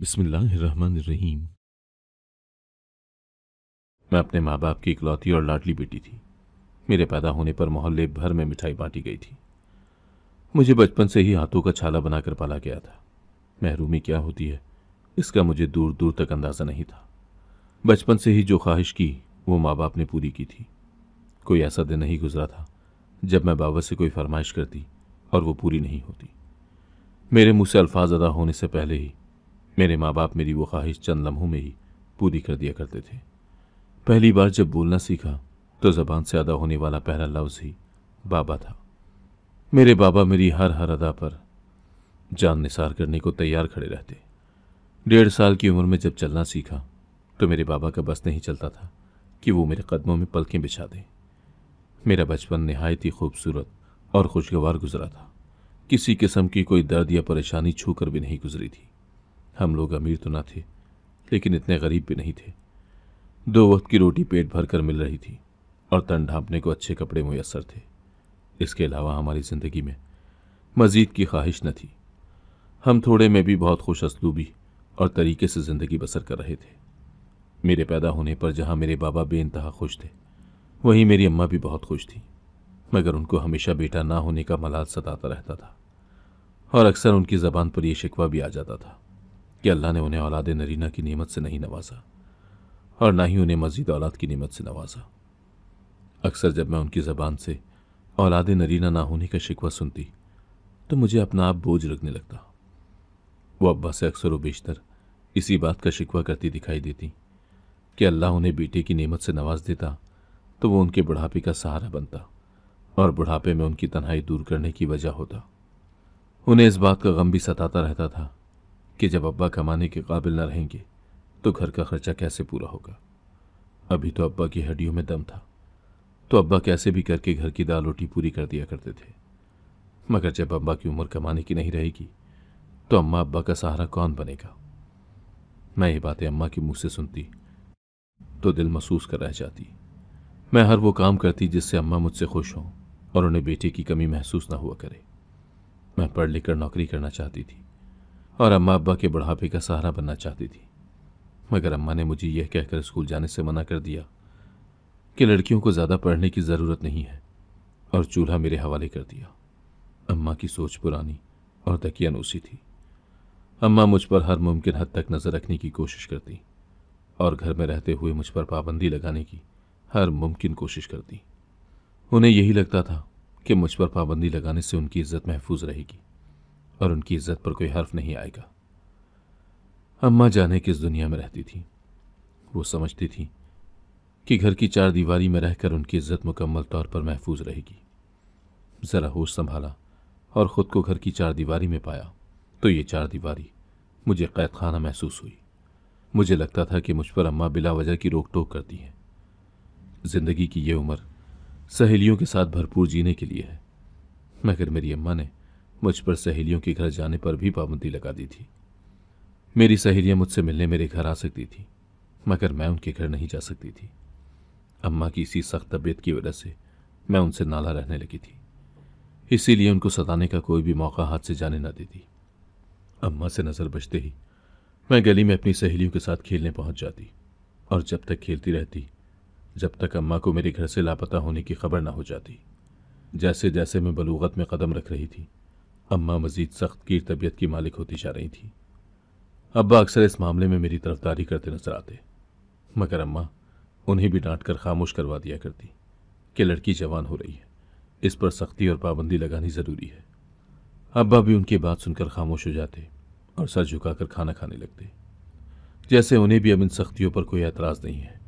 बिस्मिल्लाहिर्रहमानिर्रहीम मैं अपने माँ बाप की इकलौती और लाडली बेटी थी मेरे पैदा होने पर मोहल्ले भर में मिठाई बांटी गई थी मुझे बचपन से ही हाथों का छाला बनाकर पाला गया था महरूमी क्या होती है इसका मुझे दूर दूर तक अंदाज़ा नहीं था बचपन से ही जो ख्वाहिश की वो माँ बाप ने पूरी की थी कोई ऐसा दिन नहीं गुजरा था जब मैं बाबा से कोई फरमाइश करती और वो पूरी नहीं होती मेरे मुँह से अल्फाज अदा होने से पहले ही मेरे माँ बाप मेरी वो ख्वाहिश चंद लम्हों में ही पूरी कर दिया करते थे पहली बार जब बोलना सीखा तो ज़बान से अदा होने वाला पहला लफ्ज़ ही बाबा था मेरे बाबा मेरी हर हर अदा पर जान निसार करने को तैयार खड़े रहते डेढ़ साल की उम्र में जब चलना सीखा तो मेरे बाबा का बस नहीं चलता था कि वो मेरे कदमों में पलकें बिछा दें मेरा बचपन नहायत ही खूबसूरत और खुशगवार गुजरा था किसी किस्म की कोई दर्द या परेशानी छू कर भी नहीं गुजरी थी हम लोग अमीर तो ना थे लेकिन इतने गरीब भी नहीं थे दो वक्त की रोटी पेट भर कर मिल रही थी और तन ढांपने को अच्छे कपड़े मुयसर थे इसके अलावा हमारी ज़िंदगी में मज़ीद की ख्वाहिश न थी हम थोड़े में भी बहुत खुश असलूबी और तरीके से ज़िंदगी बसर कर रहे थे मेरे पैदा होने पर जहाँ मेरे बाबा बेानतहा खुश थे वहीं मेरी अम्मा भी बहुत खुश थी मगर उनको हमेशा बेटा ना होने का मलाल सताता रहता था और अक्सर उनकी ज़बान पर यह शिकवा भी आ जाता था कि अल्लाह ने उन्हें औलाद नरीना की नियमत से नहीं नवाजा और ना ही उन्हें मजीद औलाद की नियमत से नवाजा अक्सर जब मैं उनकी ज़बान से औलाद नरीना ना होने का शिकवा सुनती तो मुझे अपना आप बोझ लगने लगता वो अब्बा से अक्सर व बेशतर इसी बात का शिकवा करती दिखाई देती कि अल्लाह उन्हें बेटे की नियमत से नवाज देता तो वो उनके बुढ़ापे का सहारा बनता और बुढ़ापे में उनकी तन्हाई दूर करने की वजह होता उन्हें इस बात का गम भी सताता रहता था कि जब अब्बा कमाने के काबिल न रहेंगे तो घर का खर्चा कैसे पूरा होगा अभी तो अब्बा की हड्डियों में दम था तो अब्बा कैसे भी करके घर की दाल रोटी पूरी कर दिया करते थे मगर जब अब्बा की उम्र कमाने की नहीं रहेगी तो अम्मा अब्बा का सहारा कौन बनेगा मैं ये बातें अम्मा के मुंह से सुनती तो दिल महसूस कर रह जाती मैं हर वो काम करती जिससे अम्मा मुझसे खुश हों और उन्हें बेटे की कमी महसूस ना हुआ करे मैं पढ़ लिख कर नौकरी करना चाहती थी और अम्मा अब्बा के बुढ़ापे का सहारा बनना चाहती थी मगर अम्मा ने मुझे यह कहकर स्कूल जाने से मना कर दिया कि लड़कियों को ज़्यादा पढ़ने की ज़रूरत नहीं है और चूल्हा मेरे हवाले कर दिया अम्मा की सोच पुरानी और तकी अनूसी थी अम्मा मुझ पर हर मुमकिन हद तक नज़र रखने की कोशिश करती और घर में रहते हुए मुझ पर पाबंदी लगाने की हर मुमकिन कोशिश करती उन्हें यही लगता था कि मुझ पर पाबंदी लगाने से उनकी इज्जत महफूज रहेगी और उनकी इज्जत पर कोई हर्फ नहीं आएगा अम्मा जाने किस दुनिया में रहती थी वो समझती थी कि घर की चार दीवारी में रहकर उनकी इज्जत मुकम्मल तौर पर महफूज रहेगी ज़रा होश संभाला और ख़ुद को घर की चार दीवारी में पाया तो ये चार दीवारी मुझे कैद खाना महसूस हुई मुझे लगता था कि मुझ पर अम्मा बिला वजह की रोक टोक करती हैं ज़िंदगी की ये उम्र सहेलियों के साथ भरपूर जीने के लिए है मगर मेरी अम्मा ने मुझ पर सहेलियों के घर जाने पर भी पाबंदी लगा दी थी मेरी सहेलियां मुझसे मिलने मेरे घर आ सकती थी मगर मैं उनके घर नहीं जा सकती थी अम्मा की इसी सख्त तबीयत की वजह से मैं उनसे नाला रहने लगी थी इसीलिए उनको सताने का कोई भी मौका हाथ से जाने ना देती अम्मा से नज़र बचते ही मैं गली में अपनी सहेलियों के साथ खेलने पहुंच जाती और जब तक खेलती रहती जब तक अम्मा को मेरे घर से लापता होने की खबर ना हो जाती जैसे जैसे मैं बलूगत में कदम रख रही थी अम्मा मजीद सख्त की तबीयत की मालिक होती जा रही थी अब्बा अक्सर इस मामले में मेरी तरफदारी करते नजर आते मगर अम्मा उन्हें भी डांट कर खामोश करवा दिया करती कि लड़की जवान हो रही है इस पर सख्ती और पाबंदी लगानी ज़रूरी है अब्बा भी उनकी बात सुनकर खामोश हो जाते और सर झुकाकर खाना खाने लगते जैसे उन्हें भी अब इन सख्तियों पर कोई एतराज़ नहीं है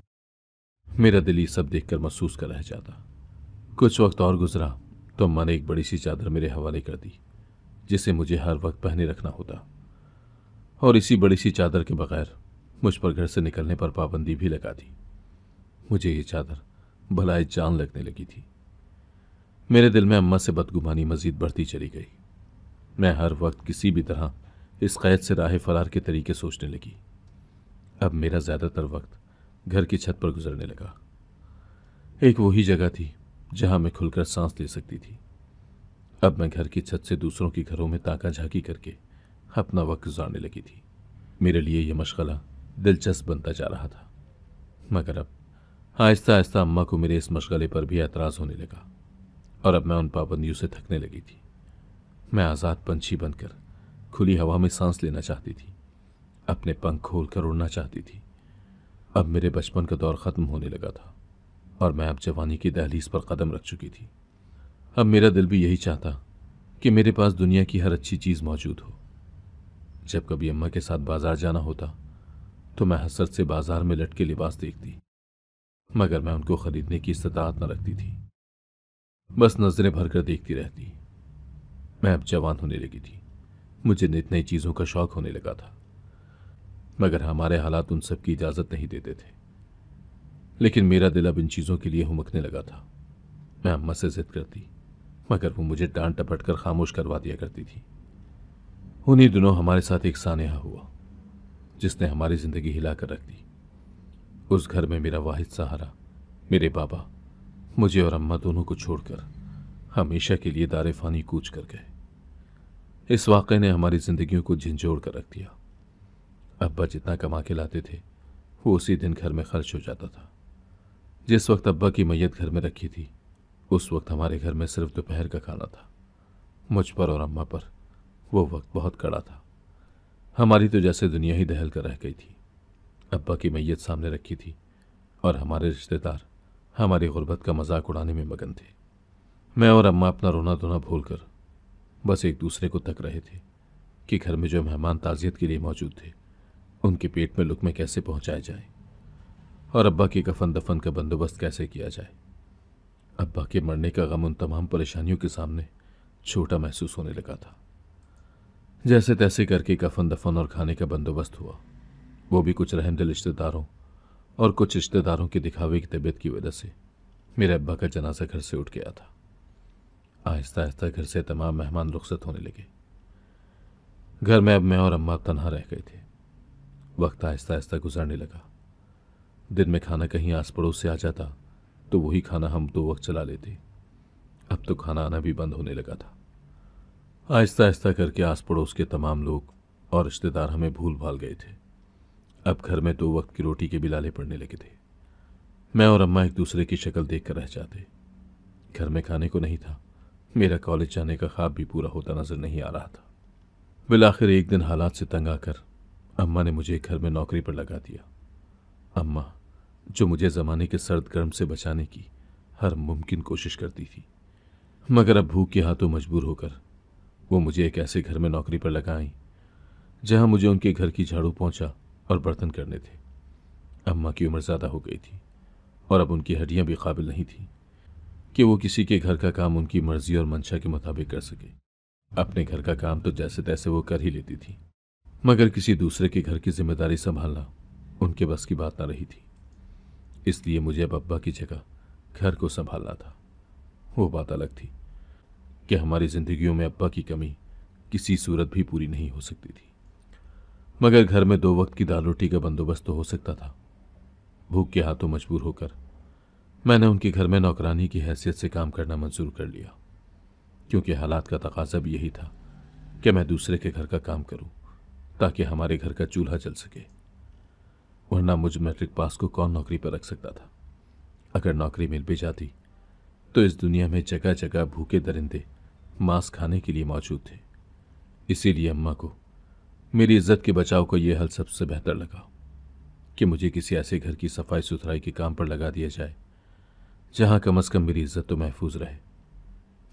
मेरा दिल ये सब देख कर महसूस कर रह जाता कुछ वक्त और गुजरा तो अम्मा ने एक बड़ी सी चादर मेरे हवाले कर दी जिसे मुझे हर वक्त पहने रखना होता और इसी बड़ी सी चादर के बगैर मुझ पर घर से निकलने पर पाबंदी भी लगा दी मुझे ये चादर भलाई जान लगने लगी थी मेरे दिल में अम्मा से बदगुमानी मजीद बढ़ती चली गई मैं हर वक्त किसी भी तरह इस कैद से राह फरार के तरीके सोचने लगी अब मेरा ज़्यादातर वक्त घर की छत पर गुजरने लगा एक वही जगह थी जहाँ मैं खुलकर सांस ले सकती थी अब मैं घर की छत से दूसरों के घरों में ताका झाकी करके अपना वक्त गुजारने लगी थी मेरे लिए यह मशगला दिलचस्प बनता जा रहा था मगर अब आहिस्ता आहिस्ता अम्मा को मेरे इस मशगले पर भी एतराज़ होने लगा और अब मैं उन पाबंदियों से थकने लगी थी मैं आज़ाद पंछी बनकर खुली हवा में सांस लेना चाहती थी अपने पंख खोल कर उड़ना चाहती थी अब मेरे बचपन का दौर ख़त्म होने लगा था और मैं अब जवानी की दहलीज पर कदम रख चुकी थी अब मेरा दिल भी यही चाहता कि मेरे पास दुनिया की हर अच्छी चीज़ मौजूद हो जब कभी अम्मा के साथ बाजार जाना होता तो मैं हसरत से बाजार में लटके लिबास देखती मगर मैं उनको खरीदने की इस्तात न रखती थी बस नज़रें भरकर देखती रहती मैं अब जवान होने लगी थी मुझे नित नई चीज़ों का शौक होने लगा था मगर हमारे हालात उन सब की इजाज़त नहीं देते थे लेकिन मेरा दिल अब इन चीज़ों के लिए हमकने लगा था मैं अम्मा से जिद करती मगर वो मुझे डांट टपट कर खामोश करवा दिया करती थी उन्हीं दिनों हमारे साथ एक सानहा हुआ जिसने हमारी ज़िंदगी हिला कर रख दी उस घर में मेरा वाहिद सहारा मेरे बाबा मुझे और अम्मा दोनों को छोड़कर हमेशा के लिए दारे फ़ानी कूच कर गए इस वाक़े ने हमारी ज़िंदगियों को झिझोड़ कर रख दिया अब्बा जितना कमा के लाते थे वो उसी दिन घर में खर्च हो जाता था जिस वक्त अब्बा की मैयत घर में रखी थी उस वक्त हमारे घर में सिर्फ दोपहर का खाना था मुझ पर और अम्मा पर वो वक्त बहुत कड़ा था हमारी तो जैसे दुनिया ही दहल कर रह गई थी अब्बा की मैयत सामने रखी थी और हमारे रिश्तेदार हमारी गुर्बत का मजाक उड़ाने में मगन थे मैं और अम्मा अपना रोना धोना भूल कर बस एक दूसरे को तक रहे थे कि घर में जो मेहमान ताज़ियत के लिए मौजूद थे उनके पेट में लुकमे कैसे पहुंचाए जाए और अब्बा की कफन दफन का बंदोबस्त कैसे किया जाए अब्बा के मरने का गम उन तमाम परेशानियों के सामने छोटा महसूस होने लगा था जैसे तैसे करके कफन दफन और खाने का बंदोबस्त हुआ वो भी कुछ रहमदिल रिश्तेदारों और कुछ रिश्तेदारों के दिखावे की तबीयत की वजह से मेरे अब्बा का जनाजा घर से उठ गया था आहिस्ता आहिस्ता घर से तमाम मेहमान रुखसत होने लगे घर में अब मैं और अम्मा तनहा रह गए थे वक्त आहिस्ता आहिस्ता गुजरने लगा दिन में खाना कहीं आस पड़ोस से आ जाता तो वही खाना हम दो वक्त चला लेते अब तो खाना आना भी बंद होने लगा था आहिस्ता आहिस्ता करके आस पड़ोस के तमाम लोग और रिश्तेदार हमें भूल भाल गए थे अब घर में दो वक्त की रोटी के बिलाले पड़ने लगे थे मैं और अम्मा एक दूसरे की शक्ल देख कर रह जाते घर में खाने को नहीं था मेरा कॉलेज जाने का ख्वाब भी पूरा होता नज़र नहीं आ रहा था बिल आखिर एक दिन हालात से तंग आकर अम्मा ने मुझे घर में नौकरी पर लगा दिया अम्मा जो मुझे ज़माने के सर्द गर्म से बचाने की हर मुमकिन कोशिश करती थी मगर अब भूख के हाथों मजबूर होकर वो मुझे एक ऐसे घर में नौकरी पर लगा आई जहां मुझे उनके घर की झाड़ू पहुंचा और बर्तन करने थे अम्मा की उम्र ज़्यादा हो गई थी और अब उनकी हड्डियाँ भी काबिल नहीं थीं कि वो किसी के घर का काम उनकी मर्जी और मंशा के मुताबिक कर सके अपने घर का काम तो जैसे तैसे वो कर ही लेती थी मगर किसी दूसरे के घर की जिम्मेदारी संभालना उनके बस की बात ना रही थी इसलिए मुझे अब अब्बा की जगह घर को संभालना था वो बात अलग थी कि हमारी जिंदगियों में अब्बा की कमी किसी सूरत भी पूरी नहीं हो सकती थी मगर घर में दो वक्त की दाल रोटी का बंदोबस्त तो हो सकता था भूख के हाथों मजबूर होकर मैंने उनके घर में नौकरानी की हैसियत से काम करना मंजूर कर लिया क्योंकि हालात का तकाजा भी यही था कि मैं दूसरे के घर का काम करूं ताकि हमारे घर का चूल्हा जल सके वरना मुझ मैट्रिक पास को कौन नौकरी पर रख सकता था अगर नौकरी मिल भी जाती तो इस दुनिया में जगह जगह भूखे दरिंदे मांस खाने के लिए मौजूद थे इसीलिए अम्मा को मेरी इज्जत के बचाव को यह हल सबसे बेहतर लगा कि मुझे किसी ऐसे घर की सफाई सुथराई के काम पर लगा दिया जाए जहाँ कम अज़ कम मेरी इज्जत तो महफूज रहे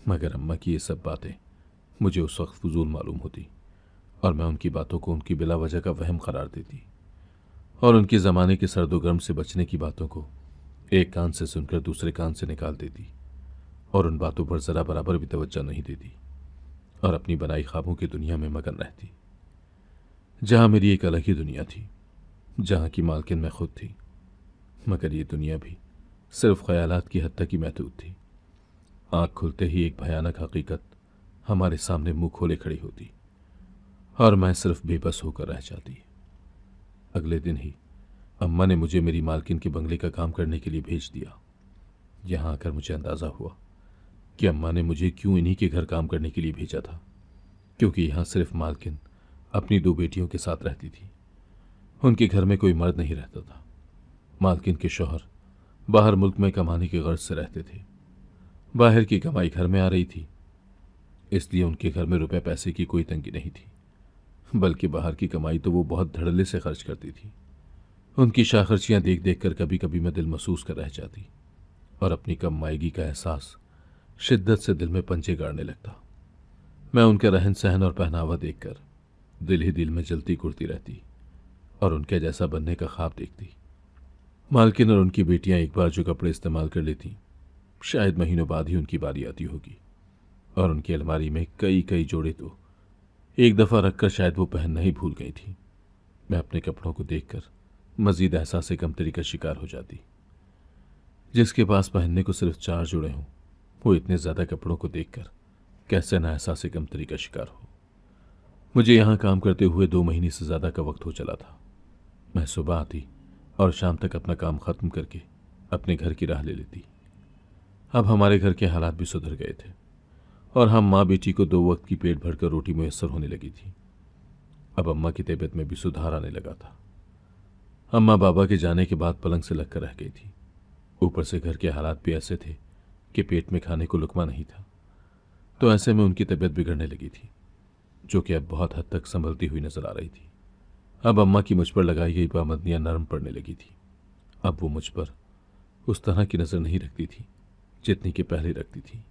मगर अम्मा की ये सब बातें मुझे उस वक्त फजूल मालूम होती और मैं उनकी बातों को उनकी बिला वजह का वहम करार देती और उनके ज़माने के सर्दोगर्म से बचने की बातों को एक कान से सुनकर दूसरे कान से निकाल देती और उन बातों पर ज़रा बराबर भी तवज्जो नहीं देती और अपनी बनाई ख्वाबों की दुनिया में मगन रहती जहाँ मेरी एक अलग ही दुनिया थी जहाँ की मालकिन मैं खुद थी मगर ये दुनिया भी सिर्फ ख्यालात की हद तक ही महदूद थी आँख खुलते ही एक भयानक हकीकत हमारे सामने मुंह खोले खड़ी होती और मैं सिर्फ बेबस होकर रह जाती अगले दिन ही अम्मा ने मुझे मेरी मालकिन के बंगले का काम करने के लिए भेज दिया यहाँ आकर मुझे अंदाज़ा हुआ कि अम्मा ने मुझे क्यों इन्हीं के घर काम करने के लिए भेजा था क्योंकि यहाँ सिर्फ मालकिन अपनी दो बेटियों के साथ रहती थी उनके घर में कोई मर्द नहीं रहता था मालकिन के शोहर बाहर मुल्क में कमाने की गर्ज से रहते थे बाहर की कमाई घर में आ रही थी इसलिए उनके घर में रुपए पैसे की कोई तंगी नहीं थी बल्कि बाहर की कमाई तो वो बहुत धड़ल्ले से खर्च करती थी उनकी शाखर्चियाँ देख देख कर कभी कभी मैं दिल महसूस कर रह जाती और अपनी कम मायगी का एहसास शिद्दत से दिल में पंचे गाड़ने लगता मैं उनका रहन सहन और पहनावा देखकर दिल ही दिल में जलती कुर्ती रहती और उनके जैसा बनने का ख्वाब देखती मालकिन और उनकी बेटियां एक बार जो कपड़े इस्तेमाल कर लेती शायद महीनों बाद ही उनकी बारी आती होगी और उनकी अलमारी में कई कई जोड़े तो एक दफ़ा रखकर शायद वो पहनना ही भूल गई थी मैं अपने कपड़ों को देखकर मजीद एहसास कमतरी का शिकार हो जाती जिसके पास पहनने को सिर्फ चार जुड़े हों वो इतने ज़्यादा कपड़ों को देखकर कैसे ना एहसास कमतरी का शिकार हो मुझे यहाँ काम करते हुए दो महीने से ज़्यादा का वक्त हो चला था मैं सुबह आती और शाम तक अपना काम ख़त्म करके अपने घर की राह ले लेती अब हमारे घर के हालात भी सुधर गए थे और हम माँ बेटी को दो वक्त की पेट भरकर रोटी मुयसर होने लगी थी अब अम्मा की तबीयत में भी सुधार आने लगा था अम्मा बाबा के जाने के बाद पलंग से लगकर रह गई थी ऊपर से घर के हालात भी ऐसे थे कि पेट में खाने को लुकमा नहीं था तो ऐसे में उनकी तबीयत बिगड़ने लगी थी जो कि अब बहुत हद तक संभलती हुई नजर आ रही थी अब अम्मा की मुझ पर लगाई गई पाबंदियाँ नरम पड़ने लगी थी अब वो मुझ पर उस तरह की नज़र नहीं रखती थी जितनी कि पहले रखती थी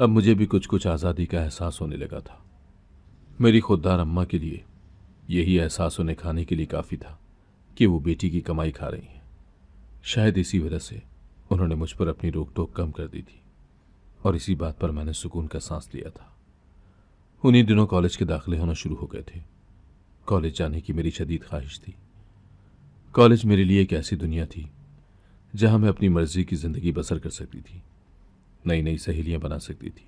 अब मुझे भी कुछ कुछ आज़ादी का एहसास होने लगा था मेरी खुददार अम्मा के लिए यही एहसास उन्हें खाने के लिए काफ़ी था कि वो बेटी की कमाई खा रही हैं शायद इसी वजह से उन्होंने मुझ पर अपनी रोक टोक कम कर दी थी और इसी बात पर मैंने सुकून का सांस लिया था उन्हीं दिनों कॉलेज के दाखिले होना शुरू हो गए थे कॉलेज जाने की मेरी शदीद ख्वाहिश थी कॉलेज मेरे लिए एक ऐसी दुनिया थी जहाँ मैं अपनी मर्ज़ी की ज़िंदगी बसर कर सकती थी नई नई सहेलियां बना सकती थी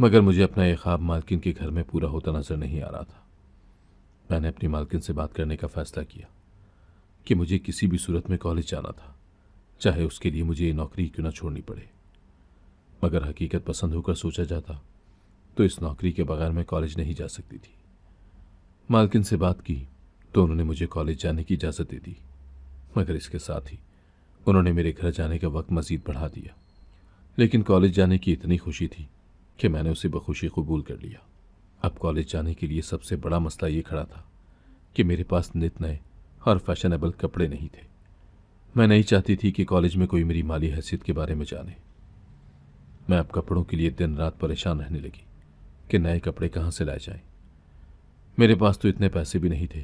मगर मुझे अपना यह ख्वाब मालकिन के घर में पूरा होता नज़र नहीं आ रहा था मैंने अपनी मालकिन से बात करने का फ़ैसला किया कि मुझे किसी भी सूरत में कॉलेज जाना था चाहे उसके लिए मुझे ये नौकरी क्यों ना छोड़नी पड़े मगर हकीकत पसंद होकर सोचा जाता तो इस नौकरी के बगैर मैं कॉलेज नहीं जा सकती थी मालकिन से बात की तो उन्होंने मुझे कॉलेज जाने की इजाज़त दे दी मगर इसके साथ ही उन्होंने मेरे घर जाने का वक्त मज़ीद बढ़ा दिया लेकिन कॉलेज जाने की इतनी खुशी थी कि मैंने उसे बखुशी कबूल कर लिया अब कॉलेज जाने के लिए सबसे बड़ा मसला ये खड़ा था कि मेरे पास नित नए और फैशनेबल कपड़े नहीं थे मैं नहीं चाहती थी कि कॉलेज में कोई मेरी माली हैसियत के बारे में जाने मैं अब कपड़ों के लिए दिन रात परेशान रहने लगी कि नए कपड़े कहाँ से लाए जाएं। मेरे पास तो इतने पैसे भी नहीं थे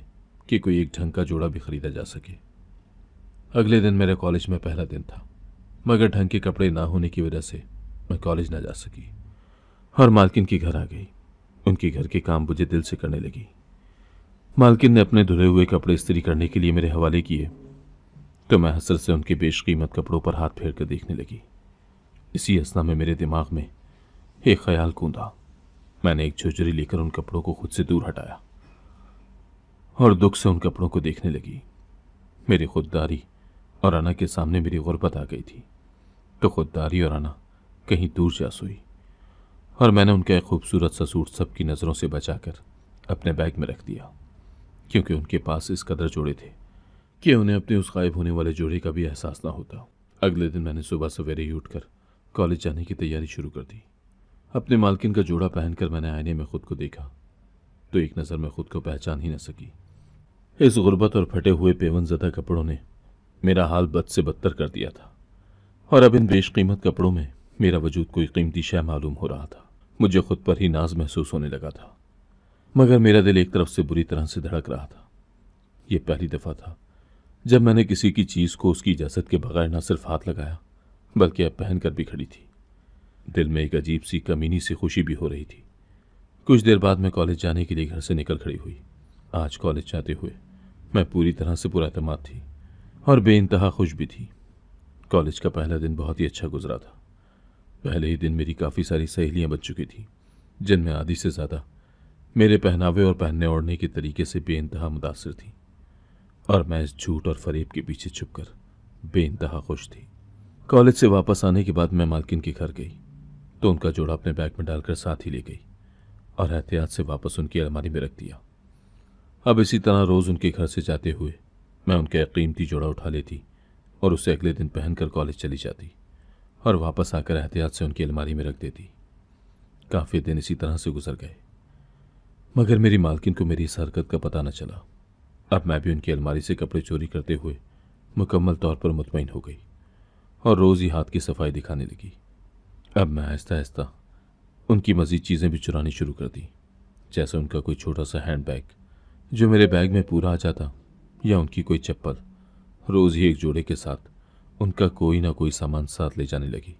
कि कोई एक ढंग का जोड़ा भी खरीदा जा सके अगले दिन मेरे कॉलेज में पहला दिन था मगर ढंग के कपड़े ना होने की वजह से मैं कॉलेज ना जा सकी और मालकिन के घर आ गई उनके घर के काम मुझे दिल से करने लगी मालकिन ने अपने धुले हुए कपड़े स्त्री करने के लिए मेरे हवाले किए तो मैं हसर से उनके बेशकीमत कपड़ों पर हाथ फेर कर देखने लगी इसी असना में मेरे दिमाग में एक ख्याल कूदा मैंने एक झुझरी लेकर उन कपड़ों को खुद से दूर हटाया और दुख से उन कपड़ों को देखने लगी मेरी खुददारी और अना के सामने मेरी गुर्बत आ गई थी तो खुददारी और अना कहीं दूर जा सोई और मैंने उनका एक खूबसूरत ससूर सबकी नज़रों से बचाकर अपने बैग में रख दिया क्योंकि उनके पास इस कदर जोड़े थे कि उन्हें अपने उस गायब होने वाले जोड़े का भी एहसास ना होता अगले दिन मैंने सुबह सवेरे ही उठकर कॉलेज जाने की तैयारी शुरू कर दी अपने मालकिन का जोड़ा पहनकर मैंने आईने में खुद को देखा तो एक नज़र में खुद को पहचान ही न सकी इस गुर्बत और फटे हुए पेवन ज़दा कपड़ों ने मेरा हाल बद से बदतर कर दिया था और अब इन बेशकीमत कपड़ों में मेरा वजूद कोई कीमती शय मालूम हो रहा था मुझे खुद पर ही नाज महसूस होने लगा था मगर मेरा दिल एक तरफ से बुरी तरह से धड़क रहा था यह पहली दफ़ा था जब मैंने किसी की चीज़ को उसकी इजाज़त के बगैर न सिर्फ हाथ लगाया बल्कि अब पहन कर भी खड़ी थी दिल में एक अजीब सी कमीनी सी खुशी भी हो रही थी कुछ देर बाद मैं कॉलेज जाने के लिए घर से निकल खड़ी हुई आज कॉलेज जाते हुए मैं पूरी तरह से पुरातमाद थी और बे खुश भी थी कॉलेज का पहला दिन बहुत ही अच्छा गुजरा था पहले ही दिन मेरी काफ़ी सारी सहेलियाँ बच चुकी थी जिनमें आधी से ज़्यादा मेरे पहनावे और पहनने ओढ़ने के तरीके से बेानतहा मुतासर थी और मैं इस झूठ और फरेब के पीछे छुपकर बेानतहा खुश थी कॉलेज से वापस आने के बाद मैं मालकिन के घर गई तो उनका जोड़ा अपने बैग में डालकर साथ ही ले गई और एहतियात से वापस उनकी अलमारी में रख दिया अब इसी तरह रोज़ उनके घर से जाते हुए मैं उनका कीमती जोड़ा उठा लेती और उसे अगले दिन पहनकर कॉलेज चली जाती और वापस आकर एहतियात से उनकी अलमारी में रख देती काफ़ी दिन इसी तरह से गुजर गए मगर मेरी मालकिन को मेरी इस हरकत का पता न चला अब मैं भी उनकी अलमारी से कपड़े चोरी करते हुए मुकम्मल तौर पर मुतमिन हो गई और रोज़ ही हाथ की सफाई दिखाने लगी अब मैं आहिस्ता आहिस्ता उनकी मज़ीद चीज़ें भी चुरानी शुरू कर दी जैसे उनका कोई छोटा सा हैंड बैग जो मेरे बैग में पूरा आ जाता या उनकी कोई चप्पल रोज़ ही एक जोड़े के साथ उनका कोई ना कोई सामान साथ ले जाने लगी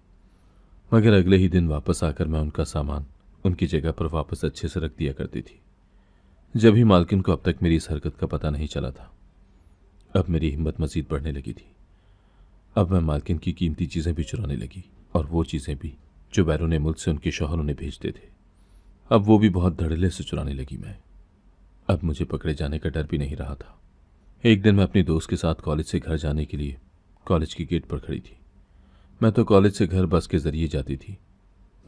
मगर अगले ही दिन वापस आकर मैं उनका सामान उनकी जगह पर वापस अच्छे से रख दिया करती थी जब ही मालकिन को अब तक मेरी इस हरकत का पता नहीं चला था अब मेरी हिम्मत मजीद बढ़ने लगी थी अब मैं मालकिन की कीमती चीज़ें भी चुराने लगी और वो चीज़ें भी जो बैरून मुल्क से उनके शोहर उन्हें भेजते थे अब वो भी बहुत धड़ल्ले से चुराने लगी मैं अब मुझे पकड़े जाने का डर भी नहीं रहा था एक दिन मैं अपनी दोस्त के साथ कॉलेज से घर जाने के लिए कॉलेज की गेट पर खड़ी थी मैं तो कॉलेज से घर बस के ज़रिए जाती थी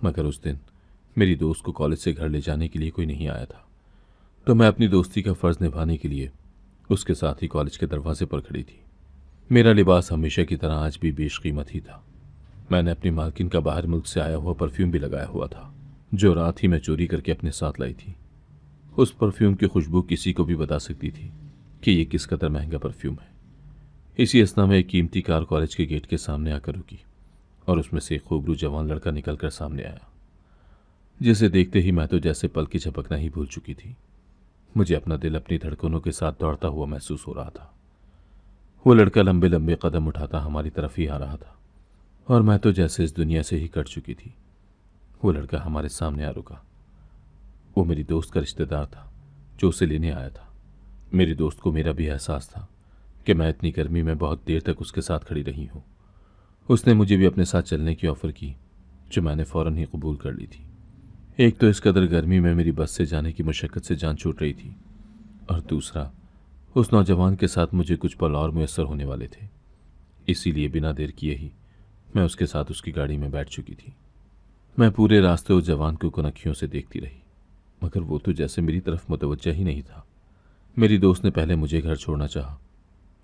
मगर उस दिन मेरी दोस्त को कॉलेज से घर ले जाने के लिए कोई नहीं आया था तो मैं अपनी दोस्ती का फ़र्ज़ निभाने के लिए उसके साथ ही कॉलेज के दरवाजे पर खड़ी थी मेरा लिबास हमेशा की तरह आज भी बेशकीमत ही था मैंने अपनी मालकिन का बाहर मुल्क से आया हुआ परफ्यूम भी लगाया हुआ था जो रात ही मैं चोरी करके अपने साथ लाई थी उस परफ्यूम की खुशबू किसी को भी बता सकती थी कि ये किस कदर महंगा परफ्यूम है इसी असना में एक कीमती कार कॉलेज के गेट के सामने आकर रुकी और उसमें से एक खूबरू जवान लड़का निकल कर सामने आया जिसे देखते ही मैं तो जैसे पल की झपकना ही भूल चुकी थी मुझे अपना दिल अपनी धड़कनों के साथ दौड़ता हुआ महसूस हो रहा था वो लड़का लंबे लंबे कदम उठाता हमारी तरफ ही आ रहा था और मैं तो जैसे इस दुनिया से ही कट चुकी थी वो लड़का हमारे सामने आ रुका वो मेरी दोस्त का रिश्तेदार था जो उसे लेने आया था मेरे दोस्त को मेरा भी एहसास था कि मैं इतनी गर्मी में बहुत देर तक उसके साथ खड़ी रही हूँ उसने मुझे भी अपने साथ चलने की ऑफ़र की जो मैंने फ़ौर ही कबूल कर ली थी एक तो इस कदर गर्मी में मेरी बस से जाने की मशक्क़त से जान छूट रही थी और दूसरा उस नौजवान के साथ मुझे कुछ पल और मैसर होने वाले थे इसीलिए बिना देर किए ही मैं उसके साथ उसकी गाड़ी में बैठ चुकी थी मैं पूरे रास्ते उस जवान को कनखियों से देखती रही मगर वो तो जैसे मेरी तरफ मुतवजह ही नहीं था मेरी दोस्त ने पहले मुझे घर छोड़ना चाहा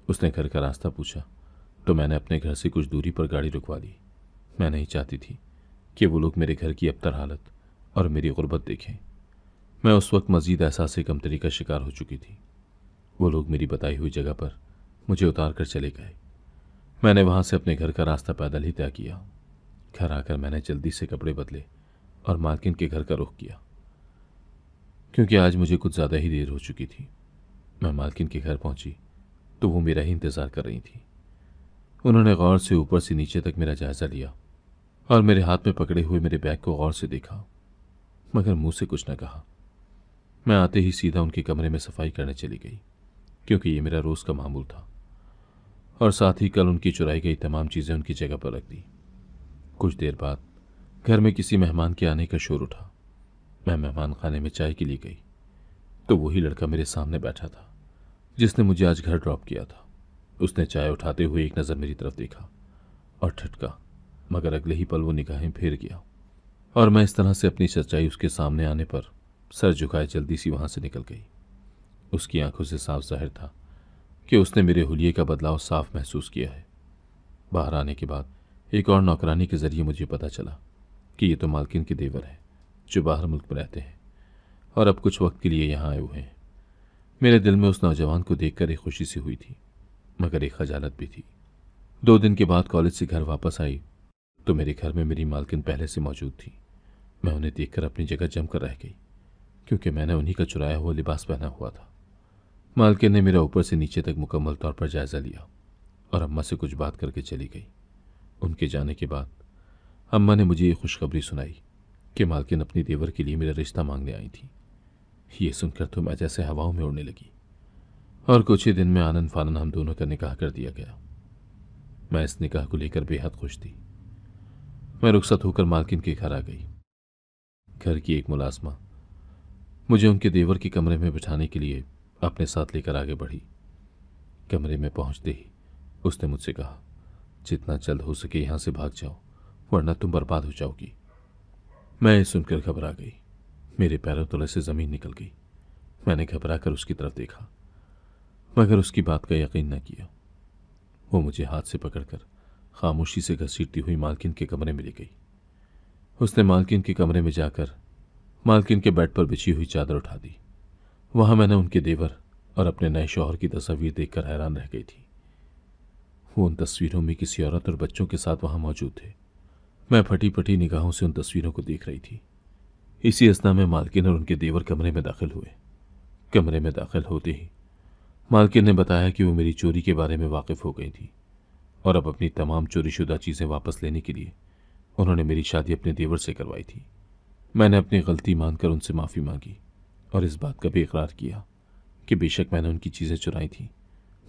उसने घर का रास्ता पूछा तो मैंने अपने घर से कुछ दूरी पर गाड़ी रुकवा दी मैं नहीं चाहती थी कि वो लोग मेरे घर की अबतर हालत और मेरी गुर्बत देखें मैं उस वक्त मज़ीद एहसास कमतरी का शिकार हो चुकी थी वो लोग मेरी बताई हुई जगह पर मुझे उतार कर चले गए मैंने वहाँ से अपने घर का रास्ता पैदल ही तय किया घर आकर मैंने जल्दी से कपड़े बदले और मार्किन के घर का रुख किया क्योंकि आज मुझे कुछ ज़्यादा ही देर हो चुकी थी मैं मालकिन के घर पहुंची तो वो मेरा ही इंतज़ार कर रही थी उन्होंने गौर से ऊपर से नीचे तक मेरा जायज़ा लिया और मेरे हाथ में पकड़े हुए मेरे बैग को गौर से देखा मगर मुंह से कुछ न कहा मैं आते ही सीधा उनके कमरे में सफाई करने चली गई क्योंकि ये मेरा रोज़ का मामूल था और साथ ही कल उनकी चुराई गई तमाम चीज़ें उनकी जगह पर रख दी कुछ देर बाद घर में किसी मेहमान के आने का शोर उठा मैं मेहमान खाने में चाय के लिए गई तो वही लड़का मेरे सामने बैठा था जिसने मुझे आज घर ड्रॉप किया था उसने चाय उठाते हुए एक नज़र मेरी तरफ देखा और ठटका मगर अगले ही पल वो निगाहें फेर गया और मैं इस तरह से अपनी सच्चाई उसके सामने आने पर सर झुकाए जल्दी सी वहाँ से निकल गई उसकी आंखों से साफ जाहिर था कि उसने मेरे हुलिये का बदलाव साफ महसूस किया है बाहर आने के बाद एक और नौकरानी के ज़रिए मुझे पता चला कि ये तो मालकिन के देवर हैं जो बाहर मुल्क में रहते हैं और अब कुछ वक्त के लिए यहाँ आए हुए हैं मेरे दिल में उस नौजवान को देखकर एक खुशी सी हुई थी मगर एक खजालत भी थी दो दिन के बाद कॉलेज से घर वापस आई तो मेरे घर में मेरी मालकिन पहले से मौजूद थी मैं उन्हें देखकर अपनी जगह जमकर रह गई क्योंकि मैंने उन्हीं का चुराया हुआ लिबास पहना हुआ था मालकिन ने मेरा ऊपर से नीचे तक मुकम्मल तौर पर जायज़ा लिया और अम्मा से कुछ बात करके चली गई उनके जाने के बाद अम्मा ने मुझे ये खुशखबरी सुनाई कि मालकिन अपनी देवर के लिए मेरा रिश्ता मांगने आई थी ये सुनकर तो मैं जैसे हवाओं में उड़ने लगी और कुछ ही दिन में आनंद फानन हम दोनों का निकाह कर दिया गया मैं इस निकाह को लेकर बेहद खुश थी मैं रुखसत होकर मालकिन के घर आ गई घर की एक मुलाजमा मुझे उनके देवर के कमरे में बिठाने के लिए अपने साथ लेकर आगे बढ़ी कमरे में पहुंचते ही उसने मुझसे कहा जितना जल्द हो सके यहां से भाग जाओ वरना तुम बर्बाद हो जाओगी मैं सुनकर घबरा गई मेरे पैरों तले से ज़मीन निकल गई मैंने घबरा कर उसकी तरफ देखा मगर उसकी बात का यकीन न किया वो मुझे हाथ से पकड़कर खामोशी से घसीटती हुई मालकिन के कमरे में ले गई उसने मालकिन के कमरे में जाकर मालकिन के बेड पर बिछी हुई चादर उठा दी वहाँ मैंने उनके देवर और अपने नए शोहर की तस्वीर देखकर हैरान रह गई थी वो उन तस्वीरों में किसी औरत और बच्चों के साथ वहाँ मौजूद थे मैं फटी फटी निगाहों से उन तस्वीरों को देख रही थी इसी असना में मालकिन और उनके देवर कमरे में दाखिल हुए कमरे में दाखिल होते ही मालकिन ने बताया कि वो मेरी चोरी के बारे में वाकिफ़ हो गई थी और अब अपनी तमाम चोरीशुदा चीज़ें वापस लेने के लिए उन्होंने मेरी शादी अपने देवर से करवाई थी मैंने अपनी गलती मानकर उनसे माफ़ी मांगी और इस बात का भी इकरार किया कि बेशक मैंने उनकी चीज़ें चुराई थी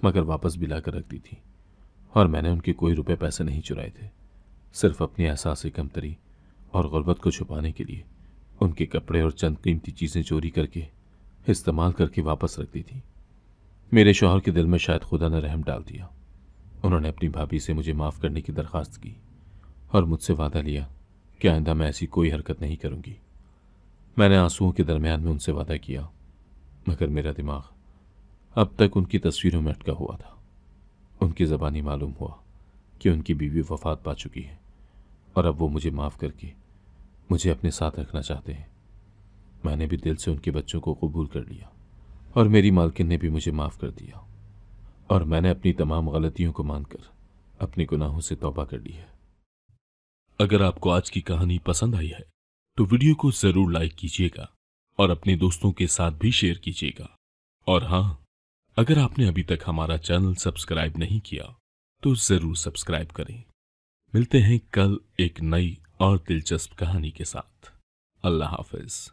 मगर वापस भी ला कर रख दी थी और मैंने उनके कोई रुपये पैसे नहीं चुराए थे सिर्फ अपने एहसास कमतरी और गुर्बत को छुपाने के लिए उनके कपड़े और चंद कीमती चीज़ें चोरी करके इस्तेमाल करके वापस रख दी थी मेरे शोहर के दिल में शायद खुदा ने रहम डाल दिया उन्होंने अपनी भाभी से मुझे माफ़ करने की दरख्वास्त की और मुझसे वादा लिया कि आइंदा मैं ऐसी कोई हरकत नहीं करूँगी मैंने आंसुओं के दरमियान में उनसे वादा किया मगर मेरा दिमाग अब तक उनकी तस्वीरों में अटका हुआ था उनकी ज़बानी मालूम हुआ कि उनकी बीवी वफात पा चुकी है और अब वो मुझे माफ़ करके मुझे अपने साथ रखना चाहते हैं मैंने भी दिल से उनके बच्चों को कबूल कर लिया और मेरी मालकिन ने भी मुझे माफ़ कर दिया और मैंने अपनी तमाम गलतियों को मानकर अपने गुनाहों से तौबा कर ली है अगर आपको आज की कहानी पसंद आई है तो वीडियो को ज़रूर लाइक कीजिएगा और अपने दोस्तों के साथ भी शेयर कीजिएगा और हाँ अगर आपने अभी तक हमारा चैनल सब्सक्राइब नहीं किया तो ज़रूर सब्सक्राइब करें मिलते हैं कल एक नई और दिलचस्प कहानी के साथ अल्लाह हाफिज़